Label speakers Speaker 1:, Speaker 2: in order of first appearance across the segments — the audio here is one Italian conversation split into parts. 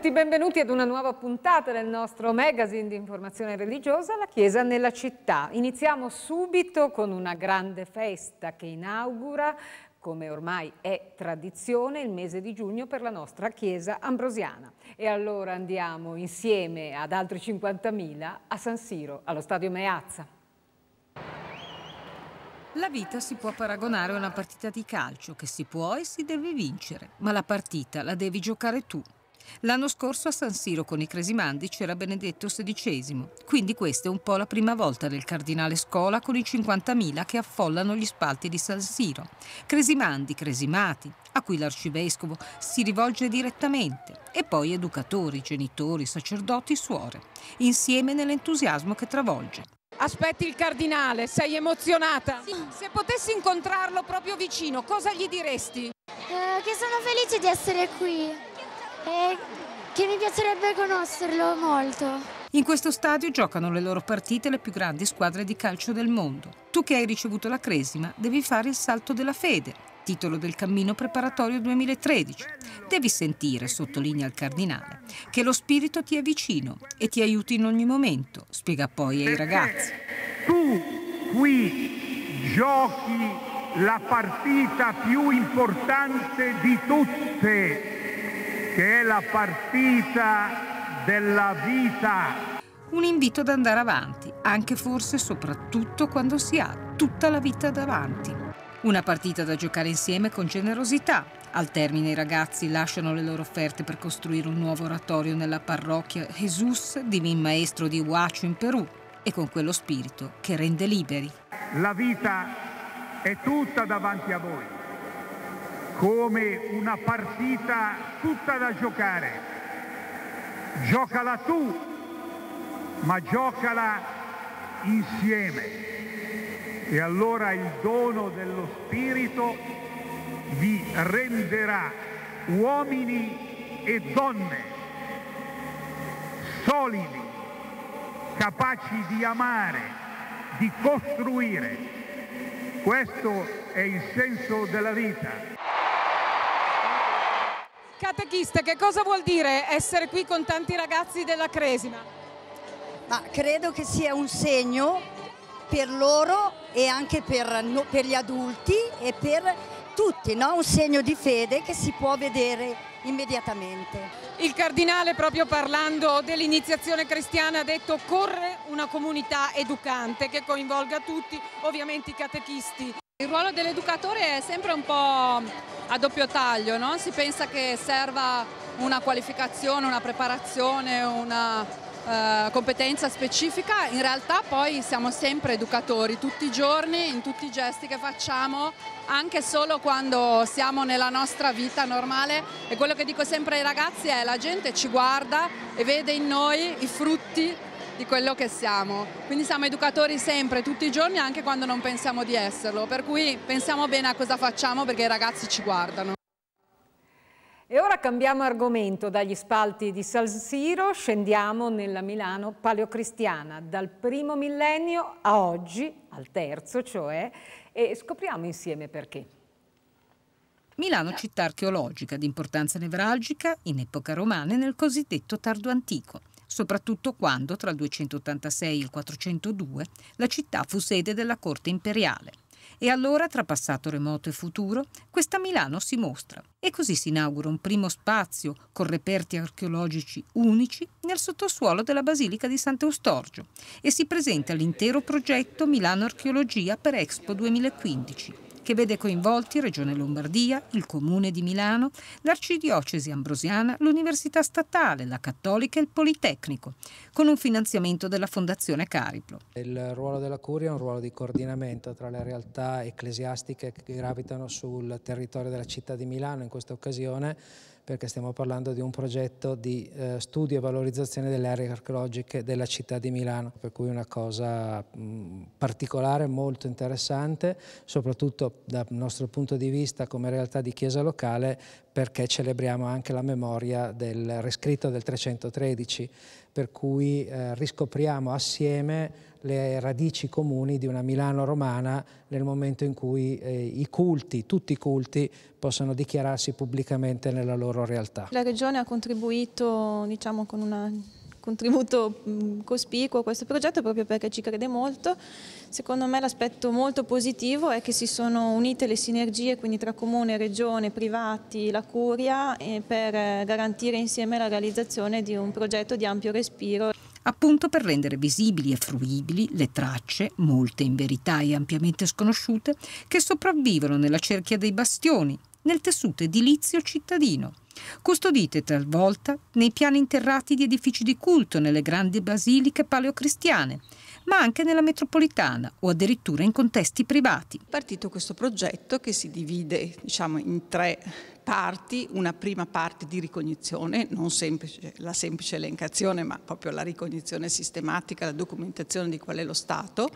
Speaker 1: tutti, benvenuti ad una nuova puntata del nostro magazine di informazione religiosa, la Chiesa nella città. Iniziamo subito con una grande festa che inaugura, come ormai è tradizione, il mese di giugno per la nostra Chiesa ambrosiana. E allora andiamo insieme ad altri 50.000 a San Siro, allo stadio Meazza. La vita si può paragonare a una partita di calcio che si può e si deve vincere, ma la partita la devi giocare tu. L'anno scorso a San Siro con i Cresimandi c'era Benedetto XVI, quindi questa è un po' la prima volta del cardinale Scola con i 50.000 che affollano gli spalti di San Siro. Cresimandi, cresimati, a cui l'arcivescovo si rivolge direttamente, e poi educatori, genitori, sacerdoti, suore, insieme nell'entusiasmo che travolge. Aspetti il cardinale, sei emozionata? Sì. Se potessi incontrarlo proprio vicino, cosa gli diresti? Eh, che sono felice di essere qui e eh,
Speaker 2: che mi piacerebbe conoscerlo
Speaker 1: molto. In questo stadio giocano le loro partite le più grandi squadre di calcio del mondo. Tu che hai ricevuto la cresima devi fare il salto della fede, titolo del cammino preparatorio 2013. Devi sentire, sottolinea il cardinale, che lo spirito ti è vicino e ti aiuti in ogni momento, spiega poi ai ragazzi. Tu qui giochi la partita
Speaker 3: più importante di tutte che è la
Speaker 1: partita della vita. Un invito ad andare avanti, anche forse soprattutto quando si ha tutta la vita davanti. Una partita da giocare insieme con generosità. Al termine i ragazzi lasciano le loro offerte per costruire un nuovo oratorio nella parrocchia Jesus, divin maestro di Huacho in Perù, e con quello spirito che rende liberi.
Speaker 3: La vita è tutta davanti a voi come una partita tutta da giocare. Giocala tu, ma giocala insieme. E allora il dono dello Spirito vi renderà uomini e donne solidi, capaci di amare, di costruire. Questo è il senso della vita.
Speaker 1: Catechista, che cosa vuol dire essere qui con tanti ragazzi della Cresima?
Speaker 4: Ma credo che sia un segno per loro e anche per, per gli adulti e per tutti, no? un segno di fede che si può vedere immediatamente.
Speaker 1: Il cardinale proprio parlando dell'iniziazione cristiana ha detto occorre una comunità educante che coinvolga tutti, ovviamente i catechisti il ruolo dell'educatore è sempre un po' a doppio taglio, no? si pensa che serva una qualificazione, una preparazione, una eh, competenza specifica, in realtà poi siamo sempre educatori, tutti i giorni, in tutti i gesti che facciamo, anche solo quando siamo nella nostra vita normale e quello che dico sempre ai ragazzi è che la gente ci
Speaker 4: guarda e vede in noi i frutti di quello che siamo. Quindi siamo educatori sempre, tutti i giorni, anche quando non pensiamo di esserlo. Per cui pensiamo bene a cosa facciamo
Speaker 1: perché i ragazzi ci guardano. E ora cambiamo argomento dagli spalti di San Siro, scendiamo nella Milano paleocristiana, dal primo millennio a oggi, al terzo cioè, e scopriamo insieme perché. Milano città archeologica di importanza nevralgica in epoca romana e nel cosiddetto tardo antico soprattutto quando tra il 286 e il 402 la città fu sede della corte imperiale. E allora, tra passato remoto e futuro, questa Milano si mostra e così si inaugura un primo spazio con reperti archeologici unici nel sottosuolo della Basilica di Sant'Eustorgio e si presenta l'intero progetto Milano Archeologia per Expo 2015 che vede coinvolti Regione Lombardia, il Comune di Milano, l'Arcidiocesi Ambrosiana, l'Università Statale, la Cattolica e il Politecnico, con un finanziamento della Fondazione Cariplo.
Speaker 2: Il ruolo della Curia è un ruolo di coordinamento tra le realtà ecclesiastiche che gravitano sul territorio della città di Milano in questa occasione perché stiamo parlando di un progetto di eh, studio e valorizzazione delle aree archeologiche della città di Milano, per cui una cosa mh, particolare, molto interessante, soprattutto dal nostro punto di vista come realtà di chiesa locale, perché celebriamo anche la memoria del rescritto del 313, per cui eh, riscopriamo assieme le radici comuni di una Milano romana nel momento in cui eh, i culti, tutti i culti, possono dichiararsi pubblicamente nella loro realtà.
Speaker 1: La Regione ha contribuito diciamo, con un contributo cospicuo a questo progetto proprio perché ci crede molto. Secondo me l'aspetto molto positivo è che si sono unite le sinergie quindi tra comune, regione, privati, la curia eh, per eh, garantire insieme la realizzazione di un progetto di ampio respiro appunto per rendere visibili e fruibili le tracce, molte in verità e ampiamente sconosciute, che sopravvivono nella cerchia dei bastioni, nel tessuto edilizio cittadino, custodite talvolta nei piani interrati di edifici di culto nelle grandi basiliche paleocristiane, ma anche nella metropolitana o addirittura in contesti privati. È partito questo progetto che si divide diciamo, in tre parti, una prima parte di ricognizione, non semplice, la semplice elencazione, ma proprio la ricognizione sistematica, la documentazione di qual è lo stato,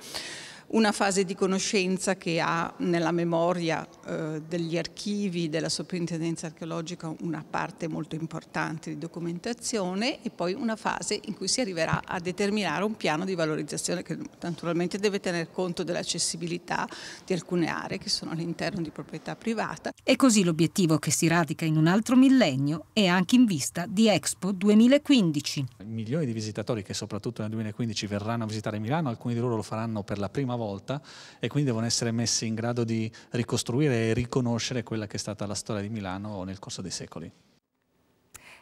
Speaker 1: una fase di conoscenza che ha nella memoria eh, degli archivi della soprintendenza archeologica una parte molto importante di documentazione e poi una fase in cui si arriverà a determinare un piano di valorizzazione che naturalmente deve tener conto dell'accessibilità di alcune aree che sono all'interno di proprietà privata. E così l'obiettivo che si radica in un altro millennio è anche in vista di Expo 2015.
Speaker 2: Milioni di visitatori che soprattutto nel 2015 verranno a visitare Milano, alcuni di loro lo faranno per la prima prima volta e quindi devono essere messi in grado di ricostruire e riconoscere quella che è stata la storia di Milano nel corso dei secoli.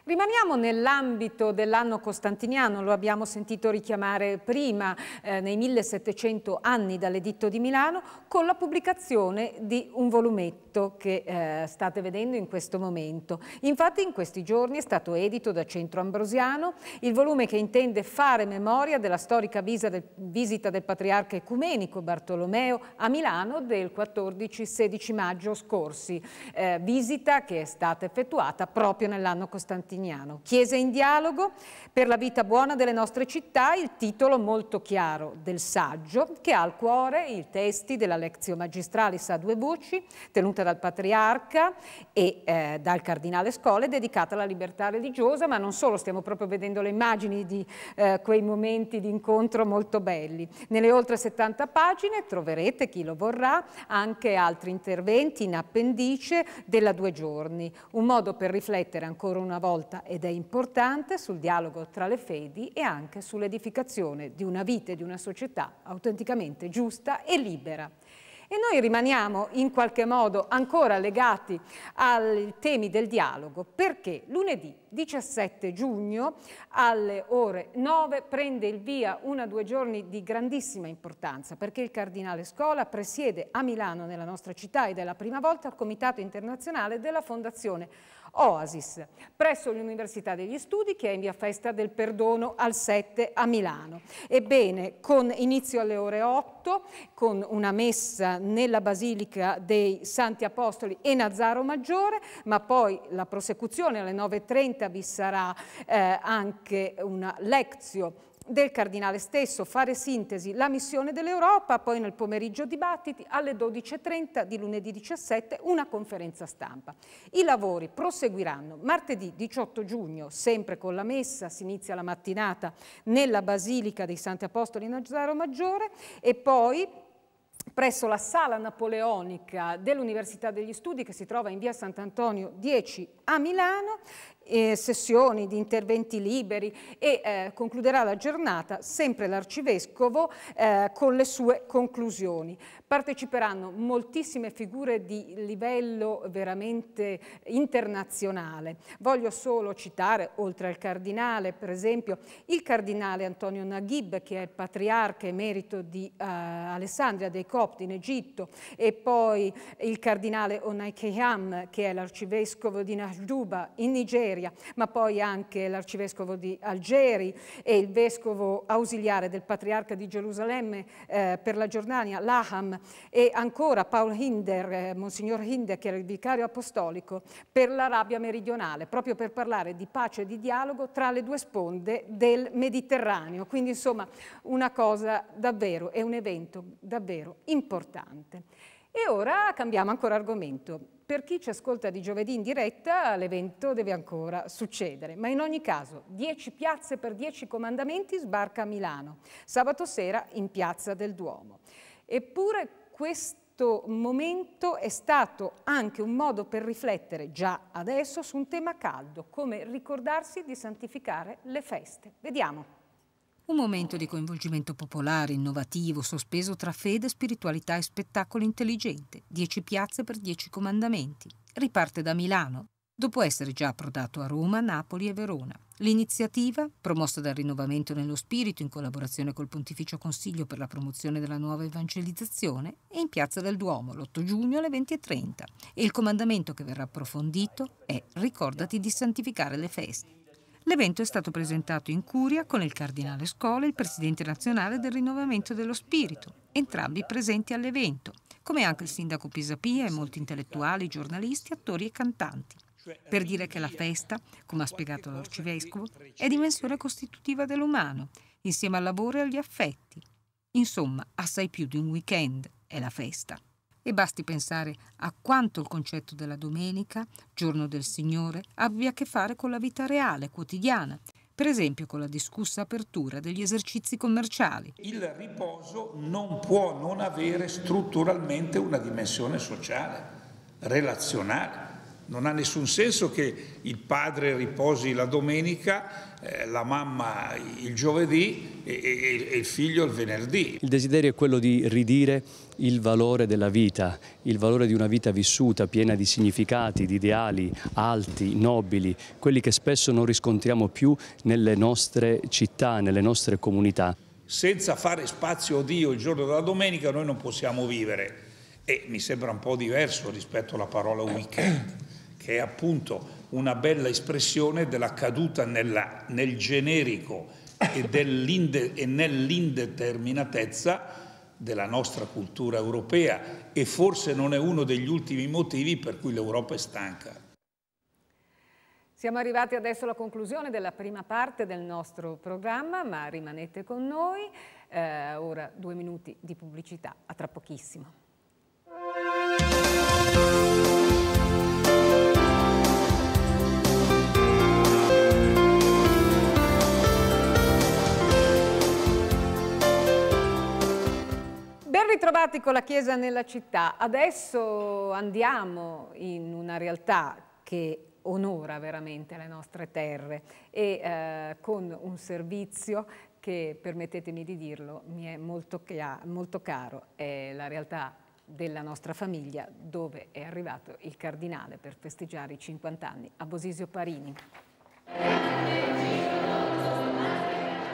Speaker 1: Rimaniamo nell'ambito dell'anno costantiniano, lo abbiamo sentito richiamare prima, eh, nei 1700 anni dall'editto di Milano, con la pubblicazione di un volumetto che eh, state vedendo in questo momento. Infatti in questi giorni è stato edito da Centro Ambrosiano il volume che intende fare memoria della storica del, visita del patriarca ecumenico Bartolomeo a Milano del 14-16 maggio scorsi, eh, visita che è stata effettuata proprio nell'anno costantiniano Giustiniano. Chiesa in dialogo per la vita buona delle nostre città, il titolo molto chiaro del saggio che ha al cuore i testi della Lezio Magistralis a due voci, tenuta dal Patriarca e eh, dal Cardinale Scole, dedicata alla libertà religiosa, ma non solo, stiamo proprio vedendo le immagini di eh, quei momenti di incontro molto belli. Nelle oltre 70 pagine troverete, chi lo vorrà, anche altri interventi in appendice della due giorni, un modo per riflettere ancora una volta svolta ed è importante sul dialogo tra le fedi e anche sull'edificazione di una vita e di una società autenticamente giusta e libera. E noi rimaniamo in qualche modo ancora legati ai temi del dialogo perché lunedì 17 giugno alle ore 9 prende il via una o due giorni di grandissima importanza perché il Cardinale Scola presiede a Milano nella nostra città ed è la prima volta il Comitato Internazionale della Fondazione Oasis, presso l'Università degli Studi che è in via Festa del Perdono al 7 a Milano. Ebbene, con inizio alle ore 8, con una messa nella Basilica dei Santi Apostoli e Nazaro Maggiore, ma poi la prosecuzione alle 9.30 vi sarà eh, anche una lezione del Cardinale stesso, fare sintesi, la missione dell'Europa, poi nel pomeriggio dibattiti, alle 12.30 di lunedì 17 una conferenza stampa. I lavori proseguiranno martedì 18 giugno, sempre con la messa, si inizia la mattinata nella Basilica dei Santi Apostoli Nazaro Maggiore e poi presso la sala napoleonica dell'Università degli Studi che si trova in via Sant'Antonio 10 a Milano, eh, sessioni di interventi liberi e eh, concluderà la giornata sempre l'Arcivescovo eh, con le sue conclusioni. Parteciperanno moltissime figure di livello veramente internazionale. Voglio solo citare, oltre al Cardinale, per esempio, il Cardinale Antonio Naghib, che è il patriarca emerito di eh, Alessandria dei Copti in Egitto, e poi il Cardinale Onai Keyham, che è l'Arcivescovo di Nahid Juba in Nigeria, ma poi anche l'arcivescovo di Algeri e il vescovo ausiliare del patriarca di Gerusalemme eh, per la Giordania, Laham, e ancora Paul Hinder, eh, Monsignor Hinder, che era il vicario apostolico, per l'Arabia meridionale, proprio per parlare di pace e di dialogo tra le due sponde del Mediterraneo. Quindi insomma una cosa davvero, è un evento davvero importante. E ora cambiamo ancora argomento. Per chi ci ascolta di giovedì in diretta, l'evento deve ancora succedere. Ma in ogni caso, 10 piazze per 10 comandamenti sbarca a Milano, sabato sera in Piazza del Duomo. Eppure questo momento è stato anche un modo per riflettere già adesso su un tema caldo, come ricordarsi di santificare le feste. Vediamo. Un momento di coinvolgimento popolare, innovativo, sospeso tra fede, spiritualità e spettacolo intelligente. Dieci piazze per dieci comandamenti. Riparte da Milano. Dopo essere già approdato a Roma, Napoli e Verona, l'iniziativa, promossa dal Rinnovamento nello Spirito in collaborazione col Pontificio Consiglio per la promozione della nuova evangelizzazione, è in Piazza del Duomo l'8 giugno alle 20.30 e il comandamento che verrà approfondito è Ricordati di santificare le feste. L'evento è stato presentato in curia con il cardinale Scola e il presidente nazionale del rinnovamento dello spirito, entrambi presenti all'evento, come anche il sindaco Pisapia e molti intellettuali, giornalisti, attori e cantanti. Per dire che la festa, come ha spiegato l'arcivescovo, è dimensione costitutiva dell'umano, insieme al lavoro e agli affetti. Insomma, assai più di un weekend è la festa. E basti pensare a quanto il concetto della domenica, giorno del Signore, abbia a che fare con la vita reale, quotidiana, per esempio con la discussa apertura degli esercizi commerciali.
Speaker 3: Il riposo non può non avere strutturalmente una dimensione sociale, relazionale. Non ha nessun senso che il padre riposi la domenica, eh, la mamma il giovedì e, e, e il figlio il venerdì.
Speaker 2: Il desiderio è quello di ridire il valore della vita, il valore di una vita vissuta piena di significati, di ideali alti, nobili, quelli che spesso non riscontriamo più nelle nostre città, nelle nostre comunità.
Speaker 3: Senza fare spazio a Dio il giorno della domenica noi non possiamo vivere e mi sembra un po' diverso rispetto alla parola weekend, che è appunto una bella espressione della caduta nella, nel generico e, e nell'indeterminatezza della nostra cultura europea e forse non è uno degli ultimi motivi per cui l'Europa è stanca.
Speaker 1: Siamo arrivati adesso alla conclusione della prima parte del nostro programma, ma rimanete con noi. Eh, ora due minuti di pubblicità, a tra pochissimo. Ben ritrovati con la Chiesa nella città. Adesso andiamo in una realtà che onora veramente le nostre terre e eh, con un servizio che, permettetemi di dirlo, mi è molto, molto caro, è la realtà della nostra famiglia dove è arrivato il cardinale per festeggiare i 50 anni, Abosisio Parini.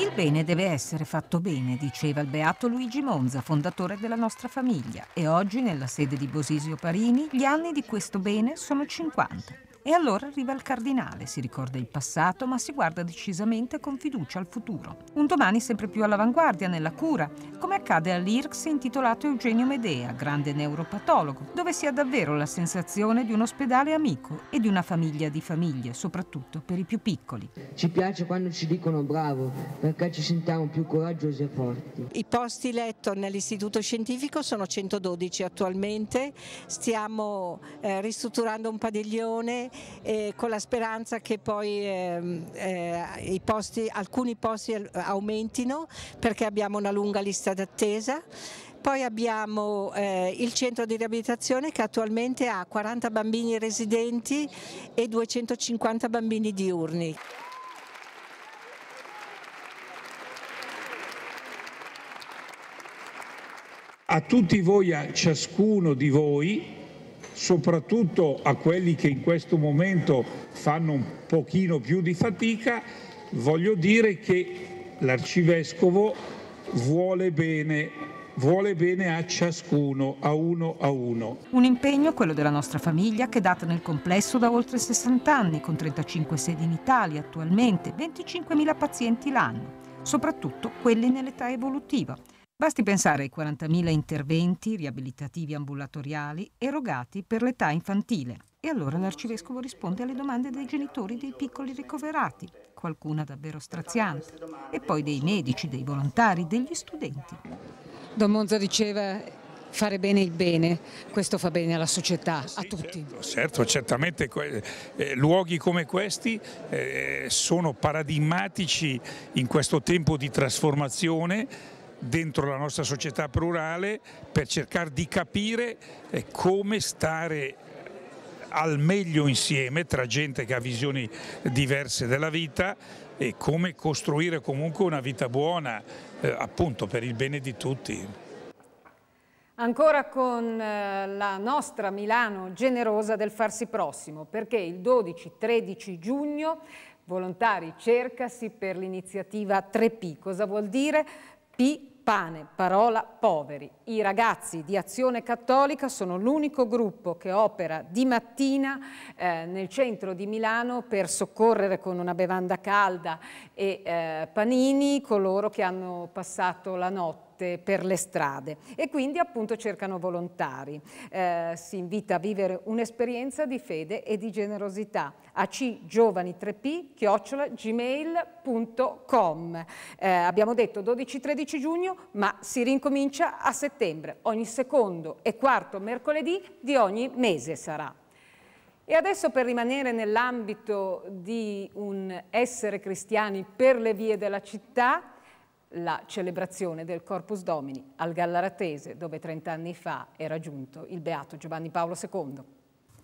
Speaker 1: Il bene deve essere fatto bene, diceva il beato Luigi Monza, fondatore della nostra famiglia, e oggi nella sede di Bosisio Parini gli anni di questo bene sono 50. E allora arriva il cardinale, si ricorda il passato, ma si guarda decisamente con fiducia al futuro. Un domani sempre più all'avanguardia nella cura, come accade all'IRCS intitolato Eugenio Medea, grande neuropatologo, dove si ha davvero la sensazione di un ospedale amico e di una famiglia di famiglie, soprattutto per i più piccoli.
Speaker 4: Ci piace quando ci dicono bravo, perché ci sentiamo più coraggiosi e forti.
Speaker 1: I posti letto nell'istituto scientifico sono 112 attualmente, stiamo eh, ristrutturando un padiglione eh, con la speranza che poi ehm, eh, i posti, alcuni posti aumentino perché abbiamo una lunga lista d'attesa. Poi abbiamo eh, il centro di riabilitazione che attualmente ha 40 bambini residenti e 250 bambini diurni.
Speaker 3: A tutti voi, a ciascuno di voi, soprattutto a quelli che in questo momento fanno un pochino più di fatica, voglio dire che l'arcivescovo vuole bene vuole bene a ciascuno, a uno a uno.
Speaker 1: Un impegno, quello della nostra famiglia, che è data nel complesso da oltre 60 anni, con 35 sedi in Italia attualmente, 25.000 pazienti l'anno, soprattutto quelli nell'età evolutiva. Basti pensare ai 40.000 interventi riabilitativi ambulatoriali erogati per l'età infantile. E allora l'arcivescovo risponde alle domande dei genitori dei piccoli ricoverati, qualcuna davvero straziante, e poi dei medici, dei volontari, degli studenti. Don Monza diceva fare bene il bene, questo fa bene alla società, sì, a tutti. Certo,
Speaker 3: certo certamente eh, luoghi come questi eh, sono paradigmatici in questo tempo di trasformazione dentro la nostra società plurale per cercare di capire eh, come stare al meglio insieme tra gente che ha visioni diverse della vita e come costruire comunque una vita buona eh, appunto per il bene di tutti.
Speaker 1: Ancora con eh, la nostra Milano generosa del farsi prossimo, perché il 12-13 giugno volontari cercasi per l'iniziativa 3P. Cosa vuol dire? P Pane, parola, poveri. I ragazzi di Azione Cattolica sono l'unico gruppo che opera di mattina eh, nel centro di Milano per soccorrere con una bevanda calda e eh, panini coloro che hanno passato la notte morte per le strade e quindi appunto cercano volontari. Eh, si invita a vivere un'esperienza di fede e di generosità a cgiovani3p chiocciola gmail.com. Eh, abbiamo detto 12-13 giugno ma si rincomincia a settembre, ogni secondo e quarto mercoledì di ogni mese sarà. E adesso per rimanere nell'ambito di un essere cristiani per le vie della città, la celebrazione del Corpus Domini al Gallaratese, dove 30 anni fa era giunto il beato Giovanni Paolo II.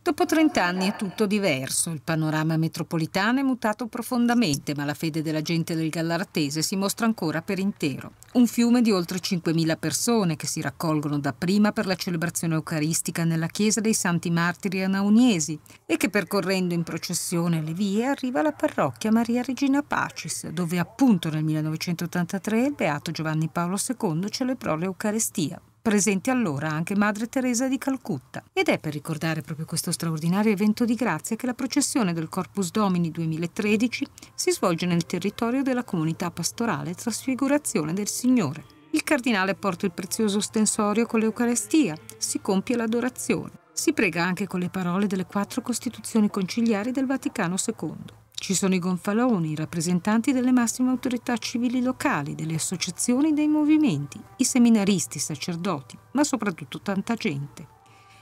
Speaker 1: Dopo 30 anni è tutto diverso, il panorama metropolitano è mutato profondamente, ma la fede della gente del Gallaratese si mostra ancora per intero. Un fiume di oltre 5.000 persone che si raccolgono dapprima per la celebrazione eucaristica nella chiesa dei Santi Martiri Anauniesi e che percorrendo in processione le vie arriva alla parrocchia Maria Regina Pacis, dove appunto nel 1983 il Beato Giovanni Paolo II celebrò l'Eucarestia presente allora anche Madre Teresa di Calcutta. Ed è per ricordare proprio questo straordinario evento di grazia che la processione del Corpus Domini 2013 si svolge nel territorio della comunità pastorale Trasfigurazione del Signore. Il cardinale porta il prezioso stensorio con l'Eucarestia, si compie l'adorazione. Si prega anche con le parole delle quattro costituzioni conciliari del Vaticano II. Ci sono i gonfaloni, i rappresentanti delle massime autorità civili locali, delle associazioni, dei movimenti, i seminaristi, i sacerdoti, ma soprattutto tanta gente.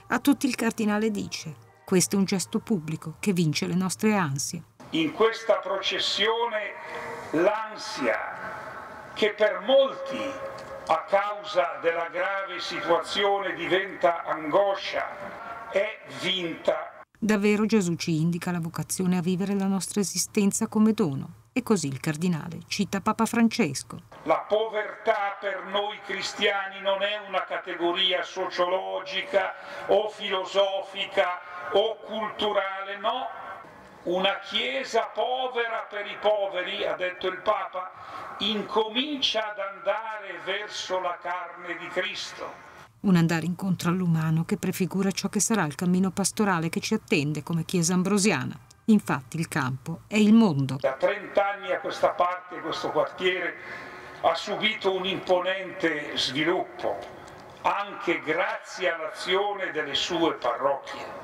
Speaker 1: A tutti il cardinale dice, questo è un gesto pubblico che vince le nostre ansie.
Speaker 3: In questa processione l'ansia che per molti a causa della grave situazione diventa angoscia è
Speaker 1: vinta Davvero Gesù ci indica la vocazione a vivere la nostra esistenza come dono. E così il cardinale cita Papa Francesco.
Speaker 3: La povertà per noi cristiani non è una categoria sociologica o filosofica o culturale, no, una chiesa povera per i poveri, ha detto il Papa, incomincia ad andare verso la carne di
Speaker 1: Cristo un andare incontro all'umano che prefigura ciò che sarà il cammino pastorale che ci attende come chiesa ambrosiana. Infatti il campo è il mondo. Da 30 anni a questa
Speaker 3: parte, questo quartiere ha subito un imponente sviluppo, anche grazie all'azione delle sue parrocchie.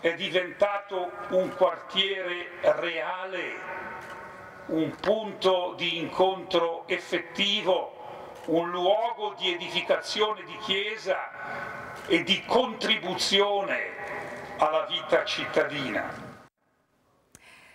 Speaker 3: È diventato un quartiere reale, un punto di incontro effettivo un luogo di edificazione di chiesa e di contribuzione alla vita cittadina.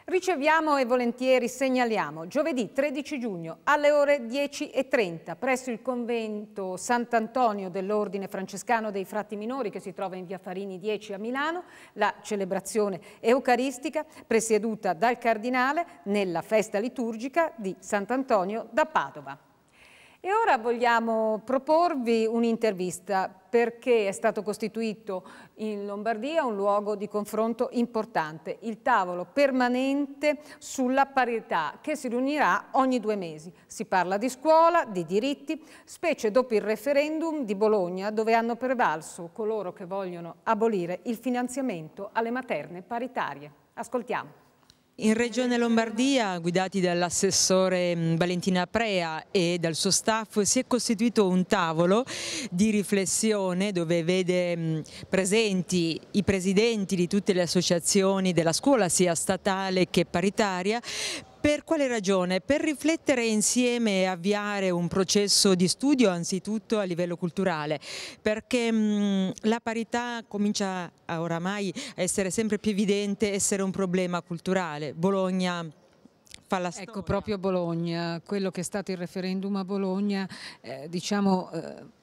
Speaker 1: Riceviamo e volentieri segnaliamo giovedì 13 giugno alle ore 10.30 presso il convento Sant'Antonio dell'Ordine Francescano dei Frati Minori che si trova in via Farini 10 a Milano la celebrazione eucaristica presieduta dal Cardinale nella festa liturgica di Sant'Antonio da Padova. E ora vogliamo proporvi un'intervista perché è stato costituito in Lombardia un luogo di confronto importante, il tavolo permanente sulla parità che si riunirà ogni due mesi. Si parla di scuola, di diritti, specie dopo il referendum di Bologna dove hanno prevalso coloro che vogliono abolire il finanziamento alle materne paritarie. Ascoltiamo.
Speaker 4: In Regione Lombardia, guidati dall'assessore mm, Valentina Prea e dal suo staff, si è costituito un tavolo di riflessione dove vede mm, presenti i presidenti di tutte le associazioni della scuola, sia statale che paritaria, per quale ragione? Per riflettere insieme e avviare un processo di studio anzitutto a livello culturale, perché mh, mm, la parità comincia a oramai a essere sempre più evidente, essere un problema culturale. Bologna fa la ecco, storia. Ecco, proprio Bologna, quello che è stato il referendum a Bologna, eh, diciamo... Eh,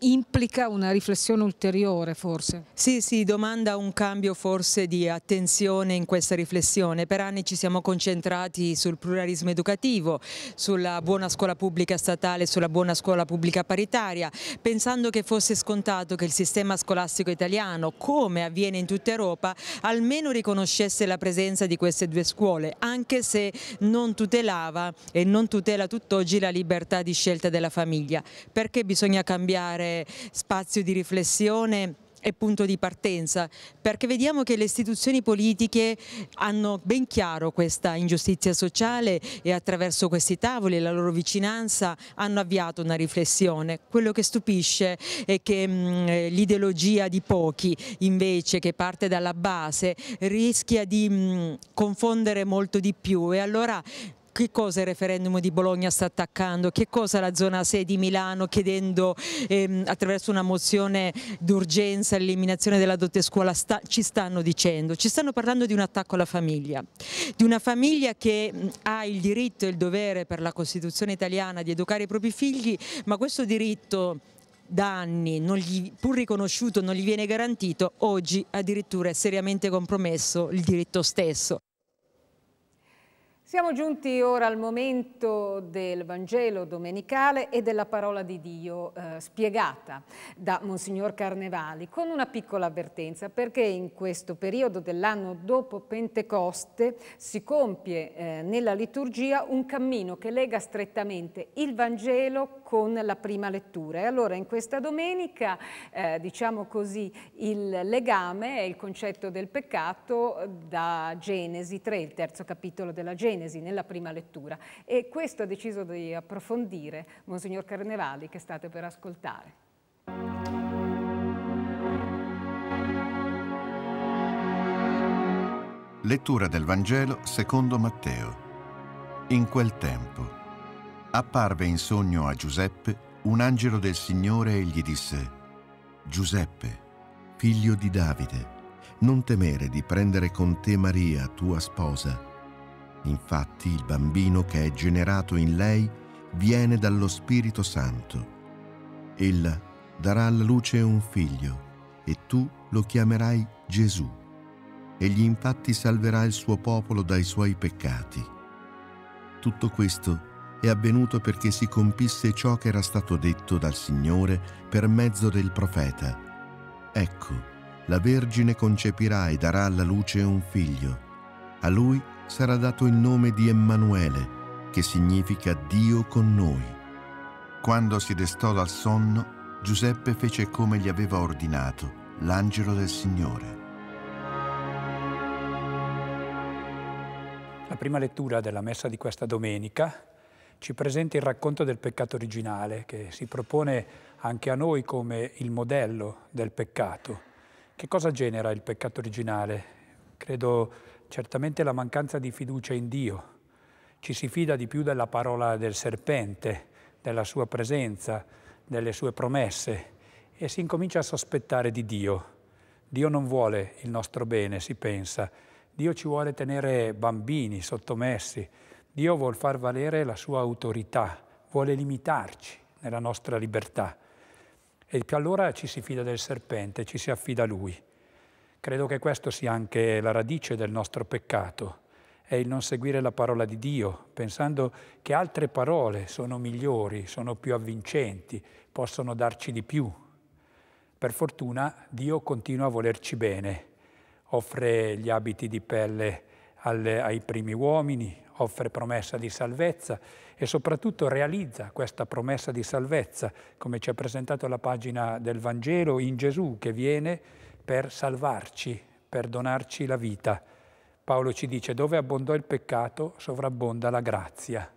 Speaker 1: implica una riflessione ulteriore forse.
Speaker 4: Sì, sì, domanda un cambio forse di attenzione in questa riflessione. Per anni ci siamo concentrati sul pluralismo educativo, sulla buona scuola pubblica statale, sulla buona scuola pubblica paritaria, pensando che fosse scontato che il sistema scolastico italiano, come avviene in tutta Europa, almeno riconoscesse la presenza di queste due scuole, anche se non tutelava e non tutela tutt'oggi la libertà di scelta della famiglia, perché bisogna cambiare eh, spazio di riflessione e punto di partenza, perché vediamo che le istituzioni politiche hanno ben chiaro questa ingiustizia sociale e attraverso questi tavoli e la loro vicinanza hanno avviato una riflessione. Quello che stupisce è che mm, eh, l'ideologia di pochi invece che parte dalla base rischia di mh, mm, confondere molto di più e allora che cosa il referendum di Bologna sta attaccando, che cosa la zona 6 di Milano chiedendo ehm, attraverso una mozione d'urgenza l'eliminazione della dote scuola sta, ci stanno dicendo, ci stanno parlando di un attacco alla famiglia, di una famiglia che ha il diritto e il dovere per la Costituzione italiana di educare i propri figli, ma questo diritto da anni, gli, pur riconosciuto, non gli viene garantito, oggi addirittura è seriamente compromesso il diritto stesso.
Speaker 1: Siamo giunti ora al momento del Vangelo domenicale e della parola di Dio eh, spiegata da Monsignor Carnevali con una piccola avvertenza perché in questo periodo dell'anno dopo Pentecoste si compie eh, nella liturgia un cammino che lega strettamente il Vangelo con la prima lettura e allora in questa domenica eh, diciamo così il legame è il concetto del peccato da Genesi 3, il terzo capitolo della Genesi Genesi nella prima lettura e questo ha deciso di approfondire Monsignor Carnevali che state per ascoltare.
Speaker 5: Lettura del Vangelo secondo Matteo. In quel tempo apparve in sogno a Giuseppe un angelo del Signore e gli disse, Giuseppe, figlio di Davide, non temere di prendere con te Maria, tua sposa, Infatti il bambino che è generato in lei viene dallo Spirito Santo. Ella darà alla luce un figlio e tu lo chiamerai Gesù. Egli infatti salverà il suo popolo dai suoi peccati. Tutto questo è avvenuto perché si compisse ciò che era stato detto dal Signore per mezzo del profeta. Ecco, la Vergine concepirà e darà alla luce un figlio. A lui sarà dato il nome di Emanuele, che significa Dio con noi. Quando si destò dal sonno, Giuseppe fece come gli aveva ordinato l'angelo del Signore.
Speaker 2: La prima lettura della messa di questa domenica ci presenta il racconto del peccato originale che si propone anche a noi come il modello del peccato. Che cosa genera il peccato originale? Credo certamente la mancanza di fiducia in Dio. Ci si fida di più della parola del serpente, della sua presenza, delle sue promesse e si incomincia a sospettare di Dio. Dio non vuole il nostro bene, si pensa. Dio ci vuole tenere bambini, sottomessi. Dio vuole far valere la sua autorità, vuole limitarci nella nostra libertà. E più allora ci si fida del serpente, ci si affida a lui. Credo che questo sia anche la radice del nostro peccato, è il non seguire la parola di Dio, pensando che altre parole sono migliori, sono più avvincenti, possono darci di più. Per fortuna Dio continua a volerci bene, offre gli abiti di pelle alle, ai primi uomini, offre promessa di salvezza e soprattutto realizza questa promessa di salvezza, come ci ha presentato la pagina del Vangelo, in Gesù che viene per salvarci, per donarci la vita. Paolo ci dice, dove abbondò il peccato, sovrabbonda la grazia.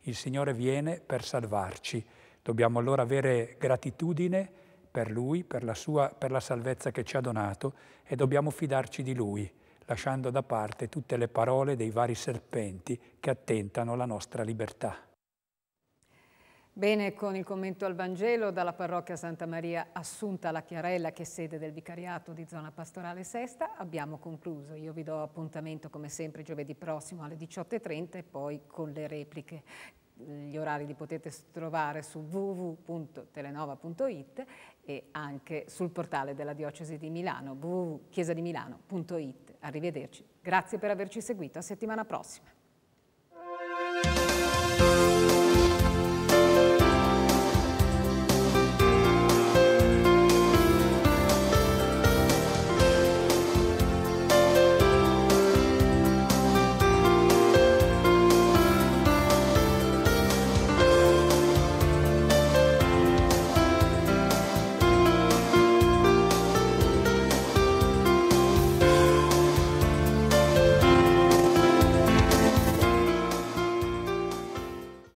Speaker 2: Il Signore viene per salvarci. Dobbiamo allora avere gratitudine per Lui, per la, sua, per la salvezza che ci ha donato e dobbiamo fidarci di Lui, lasciando da parte tutte le parole dei vari serpenti che attentano alla nostra libertà.
Speaker 1: Bene, con il commento al Vangelo dalla parrocchia Santa Maria Assunta alla Chiarella, che è sede del vicariato di zona pastorale Sesta, abbiamo concluso. Io vi do appuntamento come sempre giovedì prossimo alle 18.30 e poi con le repliche. Gli orari li potete trovare su www.telenova.it e anche sul portale della Diocesi di Milano, www.chiesadimilano.it. Arrivederci. Grazie per averci seguito. A settimana prossima.